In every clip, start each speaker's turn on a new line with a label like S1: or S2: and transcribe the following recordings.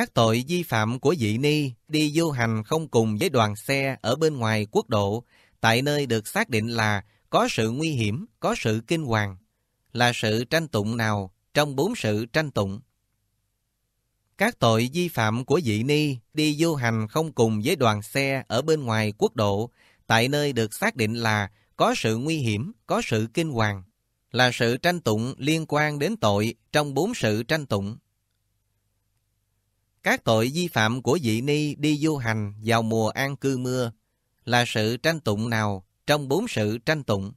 S1: các tội vi phạm của vị ni đi du hành không cùng với đoàn xe ở bên ngoài quốc độ, tại nơi được xác định là có sự nguy hiểm, có sự kinh hoàng, là sự tranh tụng nào trong bốn sự tranh tụng. Các tội vi phạm của vị ni đi du hành không cùng với đoàn xe ở bên ngoài quốc độ, tại nơi được xác định là có sự nguy hiểm, có sự kinh hoàng, là sự tranh tụng liên quan đến tội trong bốn sự tranh tụng. Các tội vi phạm của vị ni đi du hành vào mùa an cư mưa là sự tranh tụng nào trong bốn sự tranh tụng?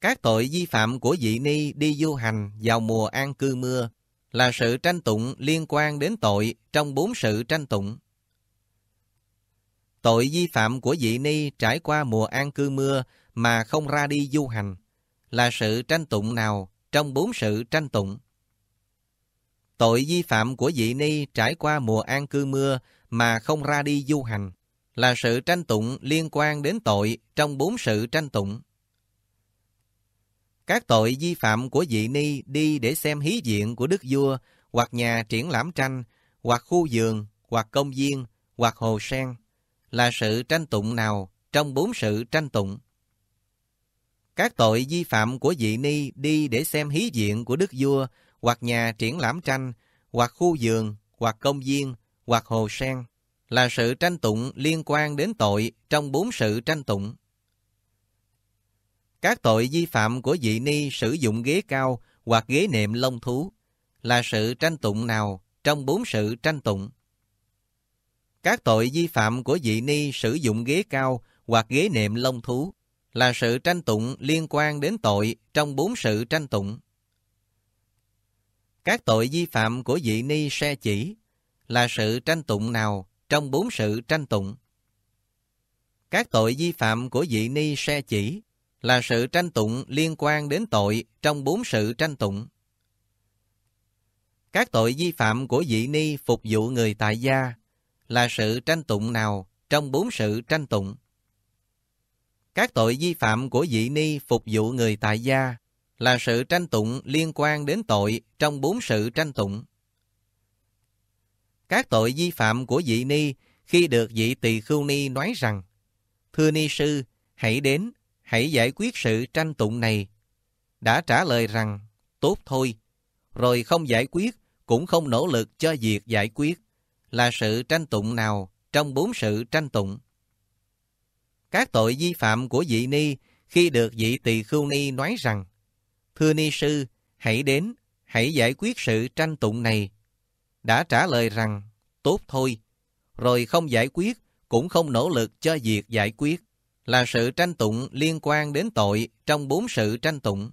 S1: Các tội vi phạm của vị ni đi du hành vào mùa an cư mưa là sự tranh tụng liên quan đến tội trong bốn sự tranh tụng. Tội vi phạm của vị ni trải qua mùa an cư mưa mà không ra đi du hành là sự tranh tụng nào trong bốn sự tranh tụng? Tội vi phạm của vị ni trải qua mùa an cư mưa mà không ra đi du hành là sự tranh tụng liên quan đến tội trong bốn sự tranh tụng. Các tội vi phạm của vị ni đi để xem hí diện của đức vua hoặc nhà triển lãm tranh, hoặc khu vườn, hoặc công viên, hoặc hồ sen là sự tranh tụng nào trong bốn sự tranh tụng? Các tội vi phạm của vị ni đi để xem hí diện của đức vua hoặc nhà triển lãm tranh, hoặc khu vườn, hoặc công viên, hoặc hồ sen, là sự tranh tụng liên quan đến tội trong bốn sự tranh tụng. Các tội vi phạm của vị ni sử dụng ghế cao hoặc ghế nệm lông thú là sự tranh tụng nào trong bốn sự tranh tụng? Các tội vi phạm của vị ni sử dụng ghế cao hoặc ghế nệm lông thú là sự tranh tụng liên quan đến tội trong bốn sự tranh tụng. Các tội vi phạm của vị ni xe chỉ là sự tranh tụng nào trong bốn sự tranh tụng? Các tội vi phạm của vị ni xe chỉ là sự tranh tụng liên quan đến tội trong bốn sự tranh tụng. Các tội vi phạm của vị ni phục vụ người tại gia là sự tranh tụng nào trong bốn sự tranh tụng? Các tội vi phạm của vị ni phục vụ người tại gia là sự tranh tụng liên quan đến tội trong bốn sự tranh tụng. Các tội vi phạm của vị ni khi được vị tỳ khưu ni nói rằng Thưa ni sư, hãy đến, hãy giải quyết sự tranh tụng này. Đã trả lời rằng, tốt thôi, rồi không giải quyết, cũng không nỗ lực cho việc giải quyết, là sự tranh tụng nào trong bốn sự tranh tụng. Các tội vi phạm của vị ni khi được vị tỳ khưu ni nói rằng Thưa Ni Sư, hãy đến, hãy giải quyết sự tranh tụng này. Đã trả lời rằng, tốt thôi, rồi không giải quyết, cũng không nỗ lực cho việc giải quyết, là sự tranh tụng liên quan đến tội trong bốn sự tranh tụng.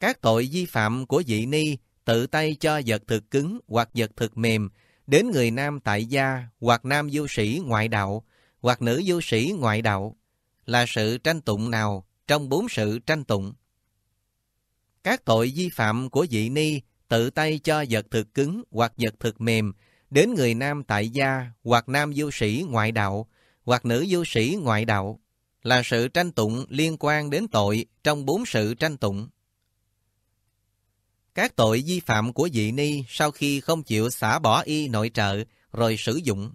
S1: Các tội vi phạm của vị ni tự tay cho vật thực cứng hoặc vật thực mềm đến người nam tại gia hoặc nam du sĩ ngoại đạo hoặc nữ du sĩ ngoại đạo là sự tranh tụng nào trong bốn sự tranh tụng. Các tội vi phạm của vị ni tự tay cho vật thực cứng hoặc vật thực mềm đến người nam tại gia hoặc nam du sĩ ngoại đạo hoặc nữ du sĩ ngoại đạo là sự tranh tụng liên quan đến tội trong bốn sự tranh tụng. Các tội vi phạm của vị ni sau khi không chịu xả bỏ y nội trợ rồi sử dụng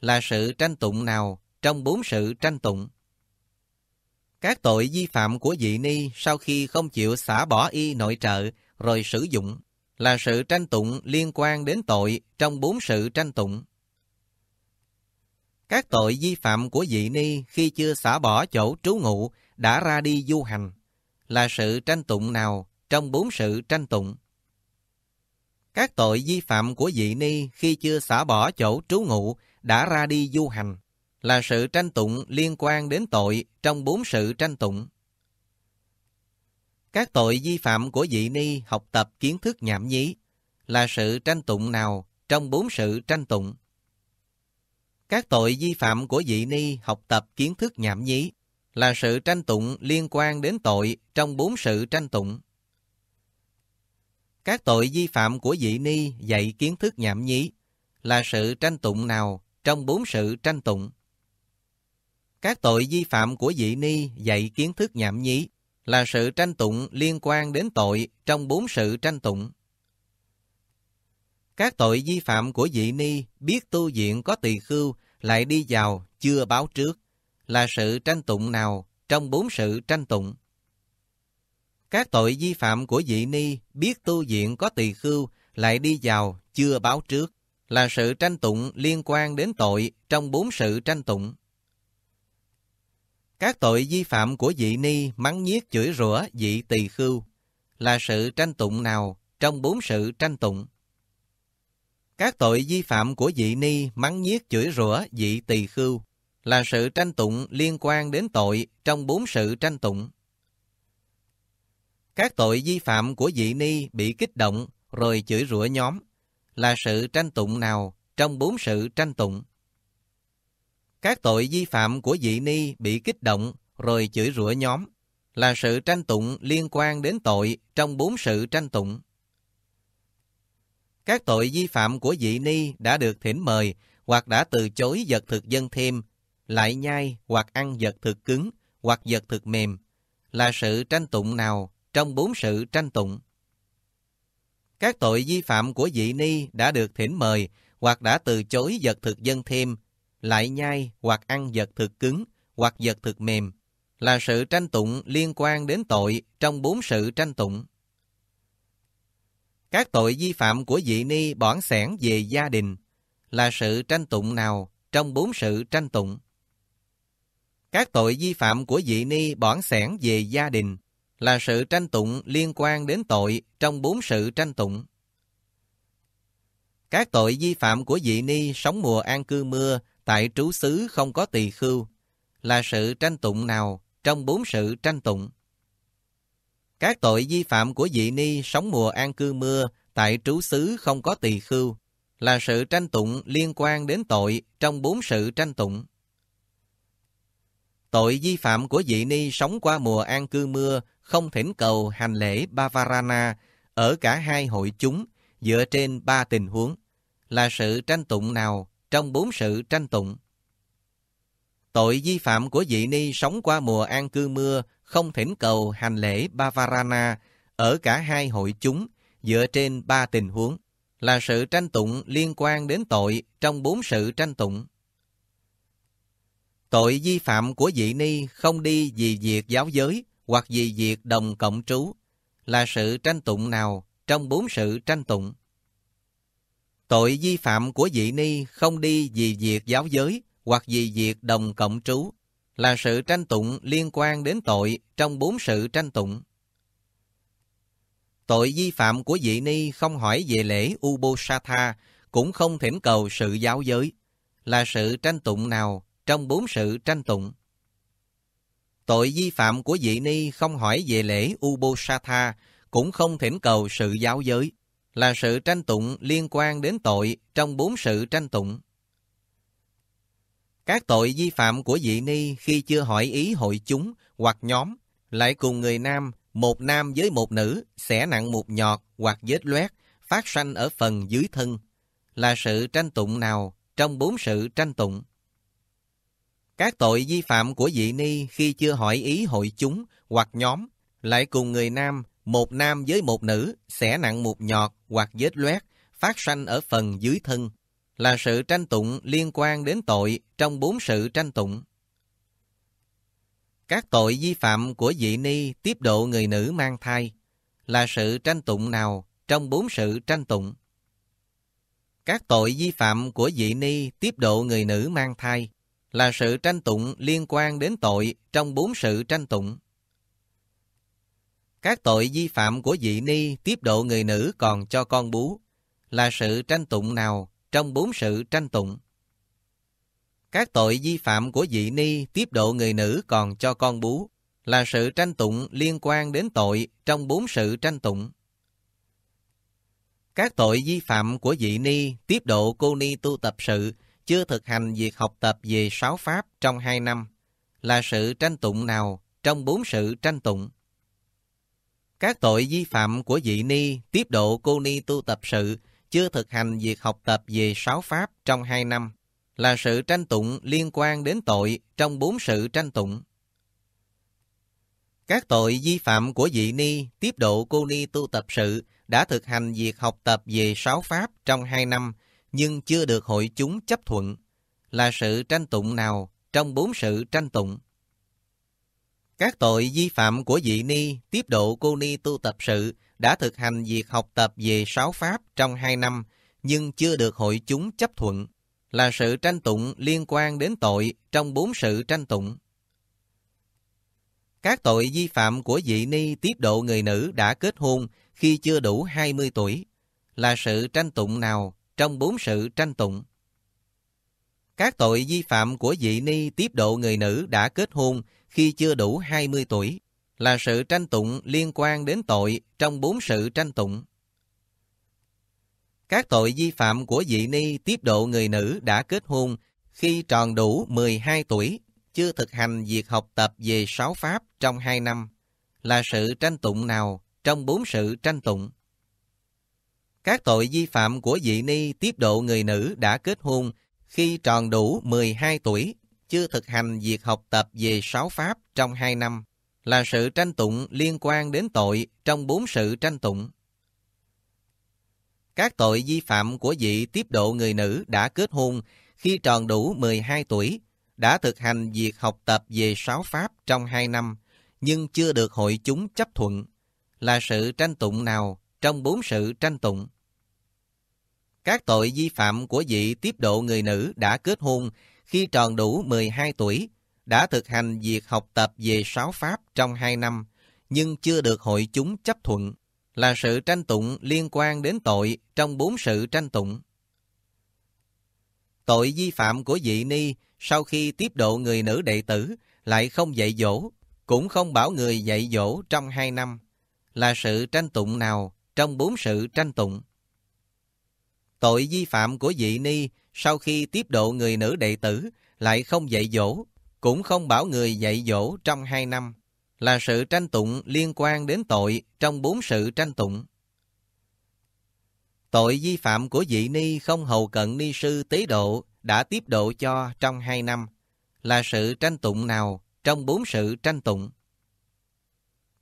S1: là sự tranh tụng nào trong bốn sự tranh tụng? Các tội vi phạm của dị ni sau khi không chịu xả bỏ y nội trợ rồi sử dụng là sự tranh tụng liên quan đến tội trong bốn sự tranh tụng. Các tội vi phạm của dị ni khi chưa xả bỏ chỗ trú ngụ đã ra đi du hành là sự tranh tụng nào trong bốn sự tranh tụng? Các tội vi phạm của dị ni khi chưa xả bỏ chỗ trú ngụ đã ra đi du hành là sự tranh tụng liên quan đến tội trong bốn sự tranh tụng. Các tội vi phạm của vị ni học tập kiến thức nhảm nhí là sự tranh tụng nào trong bốn sự tranh tụng? Các tội vi phạm của vị ni học tập kiến thức nhảm nhí là sự tranh tụng liên quan đến tội trong bốn sự tranh tụng. Các tội vi phạm của vị ni dạy kiến thức nhảm nhí là sự tranh tụng nào trong bốn sự tranh tụng? Các tội vi phạm của dị ni dạy kiến thức nhảm nhí là sự tranh tụng liên quan đến tội trong bốn sự tranh tụng. Các tội vi phạm của dị ni biết tu viện có tỳ khưu lại đi vào chưa báo trước là sự tranh tụng nào trong bốn sự tranh tụng. Các tội vi phạm của dị ni biết tu viện có tỳ khưu lại đi vào chưa báo trước là sự tranh tụng liên quan đến tội trong bốn sự tranh tụng. Các tội vi phạm của vị ni mắng nhiếc chửi rủa vị tỳ khưu là sự tranh tụng nào trong bốn sự tranh tụng? Các tội vi phạm của vị ni mắng nhiếc chửi rủa vị tỳ khưu là sự tranh tụng liên quan đến tội trong bốn sự tranh tụng. Các tội vi phạm của vị ni bị kích động rồi chửi rủa nhóm là sự tranh tụng nào trong bốn sự tranh tụng? Các tội vi phạm của dị ni bị kích động rồi chửi rủa nhóm là sự tranh tụng liên quan đến tội trong bốn sự tranh tụng. Các tội vi phạm của dị ni đã được thỉnh mời hoặc đã từ chối vật thực dân thêm, lại nhai hoặc ăn vật thực cứng hoặc vật thực mềm là sự tranh tụng nào trong bốn sự tranh tụng. Các tội vi phạm của dị ni đã được thỉnh mời hoặc đã từ chối vật thực dân thêm, lại nhai hoặc ăn vật thực cứng hoặc vật thực mềm là sự tranh tụng liên quan đến tội trong bốn sự tranh tụng. Các tội vi phạm của vị ni bỏn sẻn về gia đình là sự tranh tụng nào trong bốn sự tranh tụng? Các tội vi phạm của vị ni bỏn sẻn về gia đình là sự tranh tụng liên quan đến tội trong bốn sự tranh tụng. Các tội vi phạm của vị ni sống mùa an cư mưa tại trú xứ không có tỳ khưu, là sự tranh tụng nào trong bốn sự tranh tụng? Các tội vi phạm của vị ni sống mùa an cư mưa tại trú xứ không có tỳ khưu là sự tranh tụng liên quan đến tội trong bốn sự tranh tụng. Tội vi phạm của vị ni sống qua mùa an cư mưa không thỉnh cầu hành lễ Bavarana ở cả hai hội chúng dựa trên ba tình huống là sự tranh tụng nào trong bốn sự tranh tụng. Tội vi phạm của vị ni sống qua mùa an cư mưa không thỉnh cầu hành lễ Bavarana ở cả hai hội chúng dựa trên ba tình huống là sự tranh tụng liên quan đến tội trong bốn sự tranh tụng. Tội vi phạm của vị ni không đi vì việc giáo giới hoặc vì việc đồng cộng trú là sự tranh tụng nào trong bốn sự tranh tụng. Tội vi phạm của vị ni không đi vì việc giáo giới hoặc vì việc đồng cộng trú là sự tranh tụng liên quan đến tội trong bốn sự tranh tụng. Tội vi phạm của vị ni không hỏi về lễ Ubosatha, cũng không thỉnh cầu sự giáo giới, là sự tranh tụng nào trong bốn sự tranh tụng. Tội vi phạm của vị ni không hỏi về lễ Ubosatha, cũng không thỉnh cầu sự giáo giới, là sự tranh tụng liên quan đến tội trong bốn sự tranh tụng. Các tội vi phạm của vị ni khi chưa hỏi ý hội chúng hoặc nhóm, lại cùng người nam, một nam với một nữ, sẽ nặng một nhọt hoặc vết loét, phát sanh ở phần dưới thân, là sự tranh tụng nào trong bốn sự tranh tụng? Các tội vi phạm của vị ni khi chưa hỏi ý hội chúng hoặc nhóm, lại cùng người nam, một nam với một nữ, sẽ nặng một nhọt hoặc vết loét, phát sanh ở phần dưới thân, là sự tranh tụng liên quan đến tội trong bốn sự tranh tụng. Các tội vi phạm của dị ni tiếp độ người nữ mang thai là sự tranh tụng nào trong bốn sự tranh tụng? Các tội vi phạm của dị ni tiếp độ người nữ mang thai là sự tranh tụng liên quan đến tội trong bốn sự tranh tụng. Các tội vi phạm của dị ni tiếp độ người nữ còn cho con bú là sự tranh tụng nào trong bốn sự tranh tụng? Các tội vi phạm của dị ni tiếp độ người nữ còn cho con bú là sự tranh tụng liên quan đến tội trong bốn sự tranh tụng. Các tội vi phạm của dị ni tiếp độ cô ni tu tập sự chưa thực hành việc học tập về sáu pháp trong hai năm là sự tranh tụng nào trong bốn sự tranh tụng? Các tội vi phạm của vị ni tiếp độ cô ni tu tập sự chưa thực hành việc học tập về sáu pháp trong hai năm là sự tranh tụng liên quan đến tội trong bốn sự tranh tụng. Các tội vi phạm của vị ni tiếp độ cô ni tu tập sự đã thực hành việc học tập về sáu pháp trong hai năm nhưng chưa được hội chúng chấp thuận là sự tranh tụng nào trong bốn sự tranh tụng. Các tội vi phạm của vị ni tiếp độ cô ni tu tập sự đã thực hành việc học tập về sáu pháp trong hai năm, nhưng chưa được hội chúng chấp thuận, là sự tranh tụng liên quan đến tội trong bốn sự tranh tụng. Các tội vi phạm của vị ni tiếp độ người nữ đã kết hôn khi chưa đủ 20 tuổi, là sự tranh tụng nào trong bốn sự tranh tụng? Các tội vi phạm của vị ni tiếp độ người nữ đã kết hôn khi chưa đủ 20 tuổi là sự tranh tụng liên quan đến tội trong bốn sự tranh tụng. Các tội vi phạm của dị ni tiếp độ người nữ đã kết hôn khi tròn đủ 12 tuổi, chưa thực hành việc học tập về sáu pháp trong 2 năm, là sự tranh tụng nào trong bốn sự tranh tụng? Các tội vi phạm của dị ni tiếp độ người nữ đã kết hôn khi tròn đủ 12 tuổi, chưa thực hành việc học tập về sáu pháp trong hai năm là sự tranh tụng liên quan đến tội trong bốn sự tranh tụng. Các tội vi phạm của vị tiếp độ người nữ đã kết hôn khi tròn đủ 12 tuổi, đã thực hành việc học tập về sáu pháp trong hai năm, nhưng chưa được hội chúng chấp thuận, là sự tranh tụng nào trong bốn sự tranh tụng. Các tội vi phạm của vị tiếp độ người nữ đã kết hôn khi tròn đủ 12 tuổi, đã thực hành việc học tập về sáu pháp trong 2 năm, nhưng chưa được hội chúng chấp thuận, là sự tranh tụng liên quan đến tội trong bốn sự tranh tụng. Tội vi phạm của vị ni sau khi tiếp độ người nữ đệ tử lại không dạy dỗ, cũng không bảo người dạy dỗ trong hai năm, là sự tranh tụng nào trong bốn sự tranh tụng. Tội vi phạm của vị ni sau khi tiếp độ người nữ đệ tử, lại không dạy dỗ, cũng không bảo người dạy dỗ trong hai năm, là sự tranh tụng liên quan đến tội trong bốn sự tranh tụng. Tội vi phạm của vị ni không hầu cận ni sư tế độ đã tiếp độ cho trong hai năm, là sự tranh tụng nào trong bốn sự tranh tụng?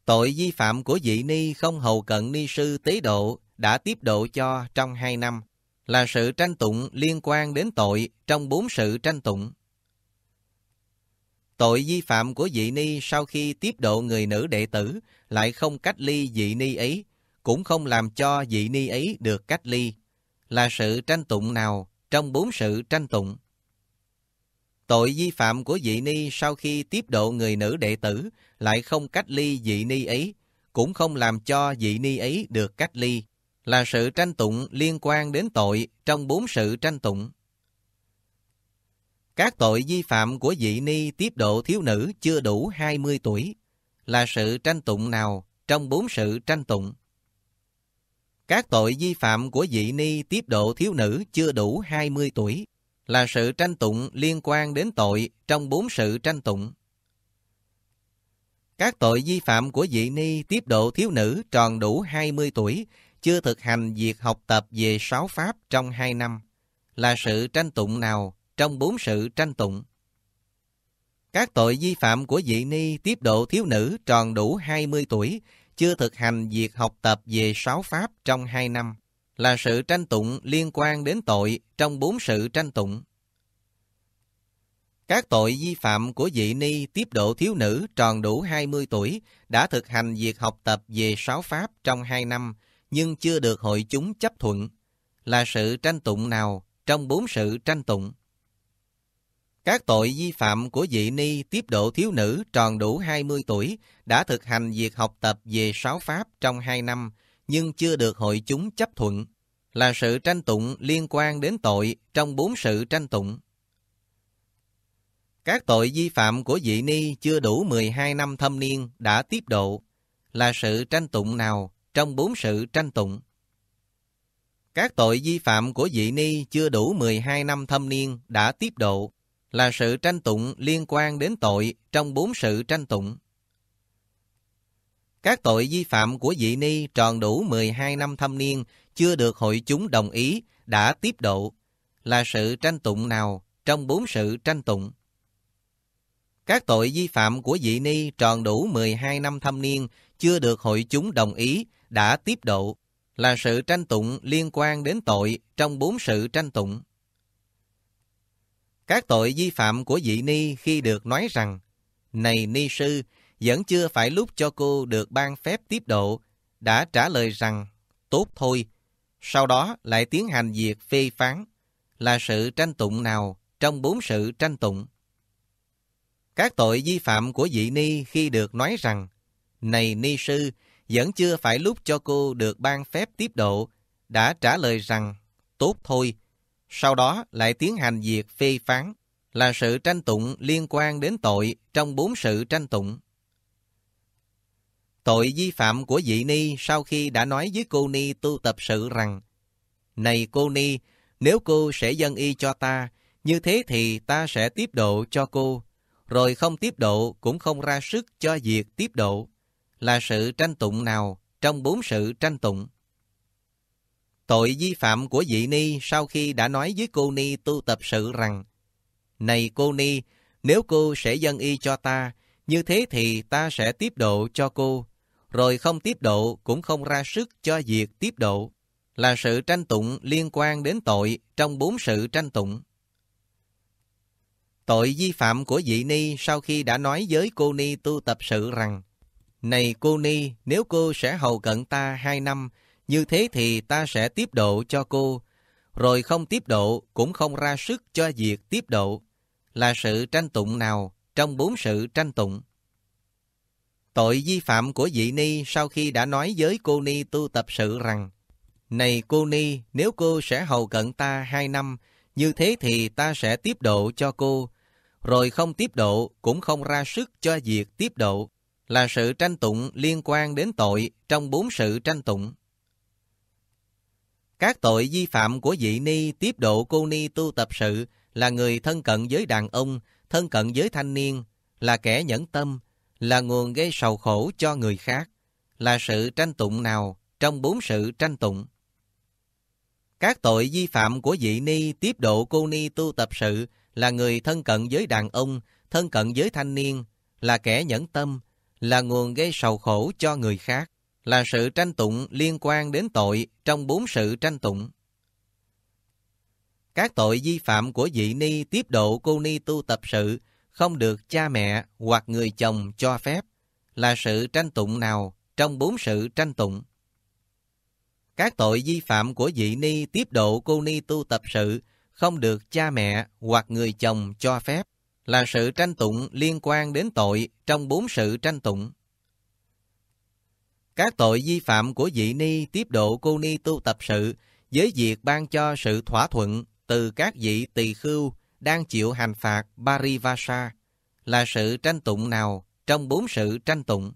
S1: Tội vi phạm của vị ni không hầu cận ni sư tế độ đã tiếp độ cho trong hai năm, là sự tranh tụng liên quan đến tội trong bốn sự tranh tụng. Tội vi phạm của dị ni sau khi tiếp độ người nữ đệ tử lại không cách ly dị ni ấy, cũng không làm cho dị ni ấy được cách ly, là sự tranh tụng nào trong bốn sự tranh tụng. Tội vi phạm của dị ni sau khi tiếp độ người nữ đệ tử lại không cách ly dị ni ấy, cũng không làm cho dị ni ấy được cách ly, là sự tranh tụng liên quan đến tội trong bốn sự tranh tụng. Các tội vi phạm của vị ni tiếp độ thiếu nữ chưa đủ 20 tuổi là sự tranh tụng nào trong bốn sự tranh tụng? Các tội vi phạm của vị ni tiếp độ thiếu nữ chưa đủ 20 tuổi là sự tranh tụng liên quan đến tội trong bốn sự tranh tụng. Các tội vi phạm của vị ni tiếp độ thiếu nữ tròn đủ 20 tuổi chưa thực hành việc học tập về sáu pháp trong hai năm là sự tranh tụng nào trong bốn sự tranh tụng. Các tội vi phạm của vị ni tiếp độ thiếu nữ tròn đủ 20 tuổi chưa thực hành việc học tập về sáu pháp trong hai năm là sự tranh tụng liên quan đến tội trong bốn sự tranh tụng. Các tội vi phạm của vị ni tiếp độ thiếu nữ tròn đủ 20 tuổi đã thực hành việc học tập về sáu pháp trong hai năm nhưng chưa được hội chúng chấp thuận, là sự tranh tụng nào trong bốn sự tranh tụng. Các tội vi phạm của vị ni tiếp độ thiếu nữ tròn đủ 20 tuổi đã thực hành việc học tập về sáu pháp trong 2 năm, nhưng chưa được hội chúng chấp thuận, là sự tranh tụng liên quan đến tội trong bốn sự tranh tụng. Các tội vi phạm của vị ni chưa đủ 12 năm thâm niên đã tiếp độ, là sự tranh tụng nào trong bốn sự tranh tụng. Các tội vi phạm của vị ni chưa đủ 12 năm thâm niên đã tiếp độ là sự tranh tụng liên quan đến tội trong bốn sự tranh tụng. Các tội vi phạm của vị ni tròn đủ 12 năm thâm niên chưa được hội chúng đồng ý đã tiếp độ là sự tranh tụng nào trong bốn sự tranh tụng. Các tội vi phạm của vị ni tròn đủ 12 năm thâm niên chưa được hội chúng đồng ý đã tiếp độ là sự tranh tụng liên quan đến tội trong bốn sự tranh tụng. Các tội vi phạm của vị ni khi được nói rằng Này ni sư, vẫn chưa phải lúc cho cô được ban phép tiếp độ, đã trả lời rằng tốt thôi, sau đó lại tiến hành việc phê phán là sự tranh tụng nào trong bốn sự tranh tụng. Các tội vi phạm của vị ni khi được nói rằng này ni sư, vẫn chưa phải lúc cho cô được ban phép tiếp độ, đã trả lời rằng, tốt thôi. Sau đó lại tiến hành việc phê phán, là sự tranh tụng liên quan đến tội trong bốn sự tranh tụng. Tội vi phạm của vị ni sau khi đã nói với cô ni tu tập sự rằng, Này cô ni, nếu cô sẽ dân y cho ta, như thế thì ta sẽ tiếp độ cho cô, rồi không tiếp độ cũng không ra sức cho việc tiếp độ là sự tranh tụng nào trong bốn sự tranh tụng? Tội vi phạm của vị ni sau khi đã nói với cô ni tu tập sự rằng Này cô ni, nếu cô sẽ dân y cho ta, như thế thì ta sẽ tiếp độ cho cô. Rồi không tiếp độ cũng không ra sức cho việc tiếp độ. Là sự tranh tụng liên quan đến tội trong bốn sự tranh tụng. Tội vi phạm của vị ni sau khi đã nói với cô ni tu tập sự rằng này cô Ni, nếu cô sẽ hầu cận ta hai năm, như thế thì ta sẽ tiếp độ cho cô. Rồi không tiếp độ, cũng không ra sức cho việc tiếp độ. Là sự tranh tụng nào trong bốn sự tranh tụng? Tội vi phạm của vị Ni sau khi đã nói với cô Ni tu tập sự rằng Này cô Ni, nếu cô sẽ hầu cận ta hai năm, như thế thì ta sẽ tiếp độ cho cô. Rồi không tiếp độ, cũng không ra sức cho việc tiếp độ là sự tranh tụng liên quan đến tội trong bốn sự tranh tụng. Các tội vi phạm của vị ni tiếp độ cô ni tu tập sự là người thân cận với đàn ông, thân cận với thanh niên, là kẻ nhẫn tâm, là nguồn gây sầu khổ cho người khác, là sự tranh tụng nào trong bốn sự tranh tụng. Các tội vi phạm của vị ni tiếp độ cô ni tu tập sự là người thân cận với đàn ông, thân cận với thanh niên, là kẻ nhẫn tâm, là nguồn gây sầu khổ cho người khác, là sự tranh tụng liên quan đến tội trong bốn sự tranh tụng. Các tội vi phạm của vị ni tiếp độ cô ni tu tập sự không được cha mẹ hoặc người chồng cho phép là sự tranh tụng nào trong bốn sự tranh tụng. Các tội vi phạm của vị ni tiếp độ cô ni tu tập sự không được cha mẹ hoặc người chồng cho phép là sự tranh tụng liên quan đến tội trong bốn sự tranh tụng. Các tội vi phạm của vị ni tiếp độ cô ni tu tập sự với việc ban cho sự thỏa thuận từ các vị tỳ khưu đang chịu hành phạt Parivasa là sự tranh tụng nào trong bốn sự tranh tụng?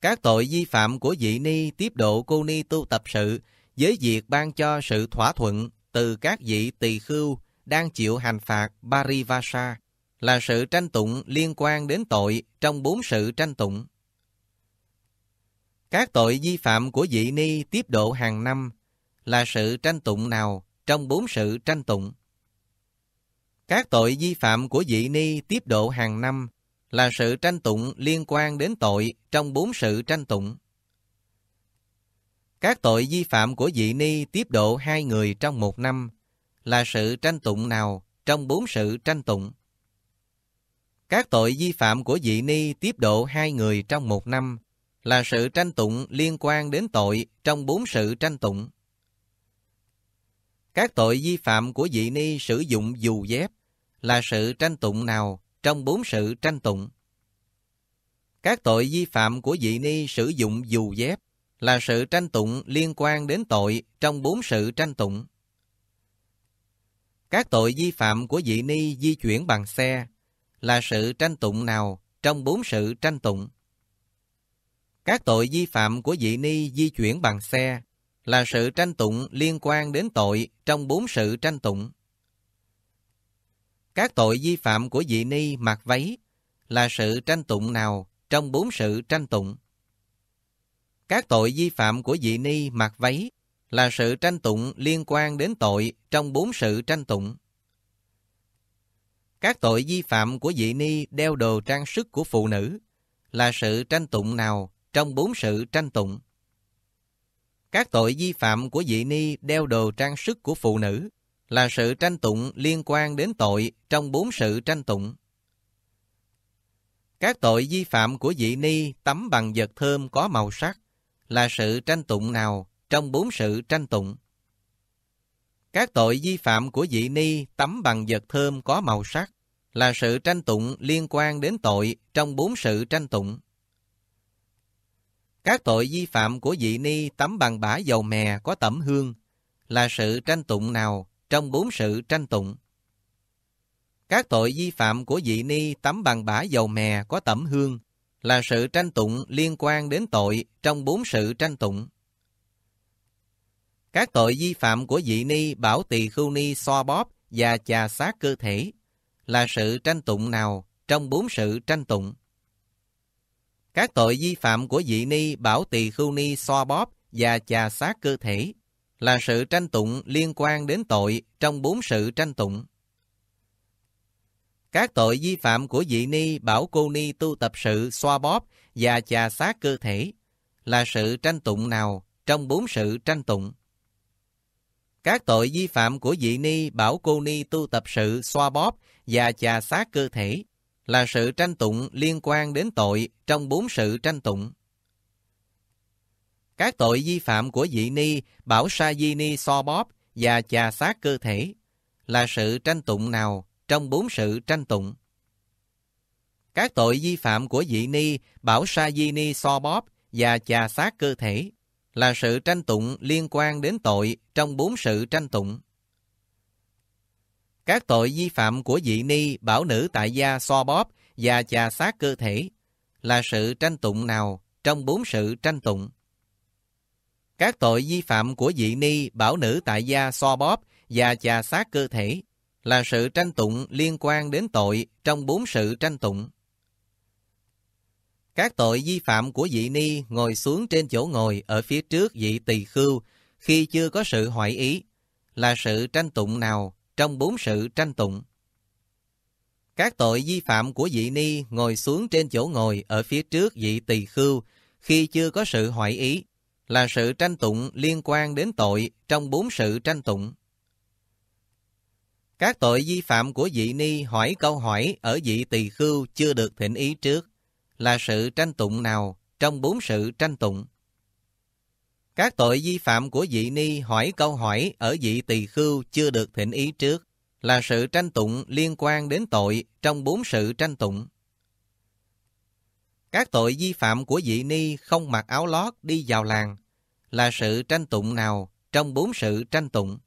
S1: Các tội vi phạm của vị ni tiếp độ cô ni tu tập sự với việc ban cho sự thỏa thuận từ các vị tỳ khưu đang chịu hành phạt Parivasa là sự tranh tụng liên quan đến tội trong bốn sự tranh tụng. Các tội vi phạm của vị ni tiếp độ hàng năm là sự tranh tụng nào trong bốn sự tranh tụng? Các tội vi phạm của vị ni tiếp độ hàng năm là sự tranh tụng liên quan đến tội trong bốn sự tranh tụng. Các tội vi phạm của vị ni tiếp độ hai người trong một năm là sự tranh tụng nào trong bốn sự tranh tụng. Các tội vi phạm của vị ni tiếp độ hai người trong một năm là sự tranh tụng liên quan đến tội trong bốn sự tranh tụng. Các tội vi phạm của vị ni sử dụng dù dép là sự tranh tụng nào trong bốn sự tranh tụng. Các tội vi phạm của vị ni sử dụng dù dép là sự tranh tụng liên quan đến tội trong bốn sự tranh tụng. Các tội vi phạm của vị ni di chuyển bằng xe là sự tranh tụng nào trong bốn sự tranh tụng? Các tội vi phạm của vị ni di chuyển bằng xe là sự tranh tụng liên quan đến tội trong bốn sự tranh tụng. Các tội vi phạm của vị ni mặc váy là sự tranh tụng nào trong bốn sự tranh tụng? Các tội vi phạm của vị ni mặc váy là sự tranh tụng liên quan đến tội trong bốn sự tranh tụng. Các tội vi phạm của dị ni đeo đồ trang sức của phụ nữ là sự tranh tụng nào trong bốn sự tranh tụng? Các tội vi phạm của dị ni đeo đồ trang sức của phụ nữ là sự tranh tụng liên quan đến tội trong bốn sự tranh tụng. Các tội vi phạm của dị ni tắm bằng vật thơm có màu sắc là sự tranh tụng nào trong bốn sự tranh tụng. Các tội vi phạm của vị ni tắm bằng vật thơm có màu sắc là sự tranh tụng liên quan đến tội trong bốn sự tranh tụng. Các tội vi phạm của vị ni tắm bằng bã dầu mè có tẩm hương là sự tranh tụng nào trong bốn sự tranh tụng? Các tội vi phạm của vị ni tắm bằng bã dầu mè có tẩm hương là sự tranh tụng liên quan đến tội trong bốn sự tranh tụng. Các tội vi phạm của vị ni bảo tỳ khưu ni so bóp và chà sát cơ thể là sự tranh tụng nào trong bốn sự tranh tụng? Các tội vi phạm của vị ni bảo tỳ khưu ni so bóp và chà sát cơ thể là sự tranh tụng liên quan đến tội trong bốn sự tranh tụng. Các tội vi phạm của vị ni bảo cô ni tu tập sự xoa bóp và chà sát cơ thể là sự tranh tụng nào trong bốn sự tranh tụng? Các tội vi phạm của dị ni bảo cô ni tu tập sự xoa bóp và chà sát cơ thể là sự tranh tụng liên quan đến tội trong bốn sự tranh tụng. Các tội vi phạm của dị ni bảo sa di ni xoa bóp và chà sát cơ thể là sự tranh tụng nào trong bốn sự tranh tụng? Các tội vi phạm của dị ni bảo sa di ni xoa bóp và chà sát cơ thể là sự tranh tụng liên quan đến tội trong bốn sự tranh tụng. Các tội vi phạm của vị ni, bảo nữ tại gia so bóp và chà sát cơ thể là sự tranh tụng nào trong bốn sự tranh tụng? Các tội vi phạm của vị ni, bảo nữ tại gia so bóp và chà sát cơ thể là sự tranh tụng liên quan đến tội trong bốn sự tranh tụng. Các tội vi phạm của vị ni ngồi xuống trên chỗ ngồi ở phía trước vị tỳ khưu khi chưa có sự hoại ý là sự tranh tụng nào trong bốn sự tranh tụng. Các tội vi phạm của vị ni ngồi xuống trên chỗ ngồi ở phía trước vị tỳ khưu khi chưa có sự hoại ý là sự tranh tụng liên quan đến tội trong bốn sự tranh tụng. Các tội vi phạm của vị ni hỏi câu hỏi ở vị tỳ khưu chưa được thỉnh ý trước là sự tranh tụng nào trong bốn sự tranh tụng. Các tội vi phạm của vị ni hỏi câu hỏi ở vị tỳ khưu chưa được thỉnh ý trước là sự tranh tụng liên quan đến tội trong bốn sự tranh tụng. Các tội vi phạm của vị ni không mặc áo lót đi vào làng là sự tranh tụng nào trong bốn sự tranh tụng.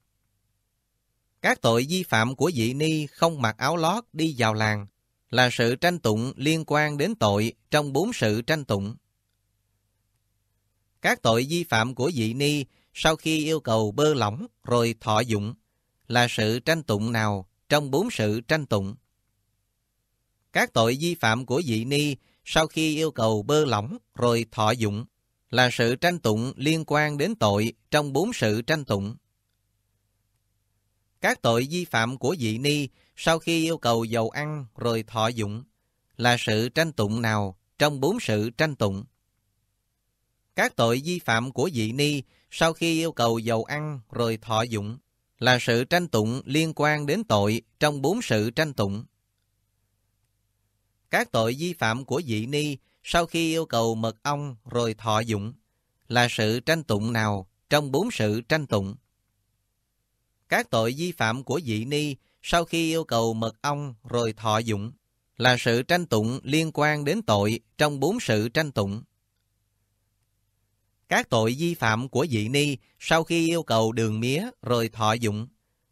S1: Các tội vi phạm của vị ni không mặc áo lót đi vào làng là sự tranh tụng liên quan đến tội trong bốn sự tranh tụng. Các tội vi phạm của vị ni sau khi yêu cầu bơ lỏng rồi thọ dụng là sự tranh tụng nào trong bốn sự tranh tụng? Các tội vi phạm của vị ni sau khi yêu cầu bơ lỏng rồi thọ dụng là sự tranh tụng liên quan đến tội trong bốn sự tranh tụng. Các tội vi phạm của vị ni sau khi yêu cầu dầu ăn rồi thọ dụng là sự tranh tụng nào trong bốn sự tranh tụng? Các tội vi phạm của vị ni sau khi yêu cầu dầu ăn rồi thọ dụng là sự tranh tụng liên quan đến tội trong bốn sự tranh tụng. Các tội vi phạm của vị ni sau khi yêu cầu mật ong rồi thọ dụng là sự tranh tụng nào trong bốn sự tranh tụng? Các tội vi phạm của dị ni sau khi yêu cầu mật ong rồi thọ dụng là sự tranh tụng liên quan đến tội trong bốn sự tranh tụng. Các tội vi phạm của dị ni sau khi yêu cầu đường mía rồi thọ dụng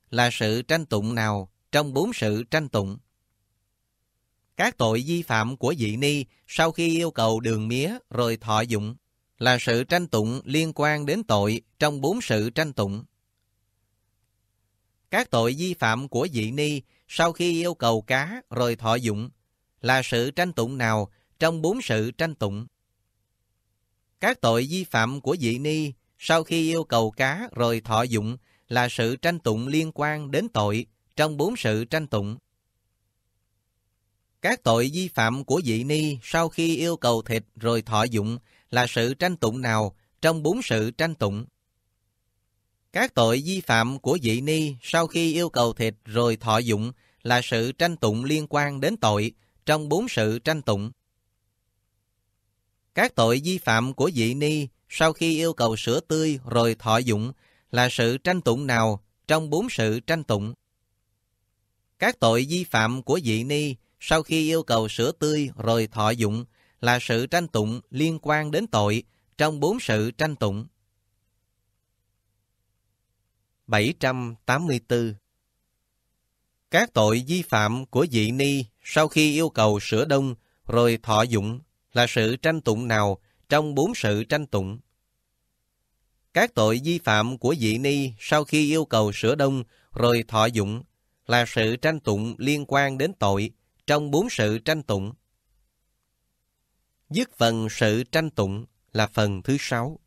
S1: là sự tranh tụng nào trong bốn sự tranh tụng? Các tội vi phạm của dị ni sau khi yêu cầu đường mía rồi thọ dụng là sự tranh tụng liên quan đến tội trong bốn sự tranh tụng. Các tội vi phạm của dị ni sau khi yêu cầu cá rồi thọ dụng là sự tranh tụng nào trong bốn sự tranh tụng? Các tội vi phạm của dị ni sau khi yêu cầu cá rồi thọ dụng là sự tranh tụng liên quan đến tội trong bốn sự tranh tụng. Các tội vi phạm của dị ni sau khi yêu cầu thịt rồi thọ dụng là sự tranh tụng nào trong bốn sự tranh tụng? Các tội vi phạm của vị ni sau khi yêu cầu thịt rồi thọ dụng là sự tranh tụng liên quan đến tội trong bốn sự tranh tụng. Các tội vi phạm của vị ni sau khi yêu cầu sữa tươi rồi thọ dụng là sự tranh tụng nào trong bốn sự tranh tụng? Các tội vi phạm của vị ni sau khi yêu cầu sữa tươi rồi thọ dụng là sự tranh tụng liên quan đến tội trong bốn sự tranh tụng. 784 Các tội vi phạm của dị ni sau khi yêu cầu sửa đông rồi thọ dụng là sự tranh tụng nào trong bốn sự tranh tụng? Các tội vi phạm của dị ni sau khi yêu cầu sửa đông rồi thọ dụng là sự tranh tụng liên quan đến tội trong bốn sự tranh tụng. Dứt phần sự tranh tụng là phần thứ sáu.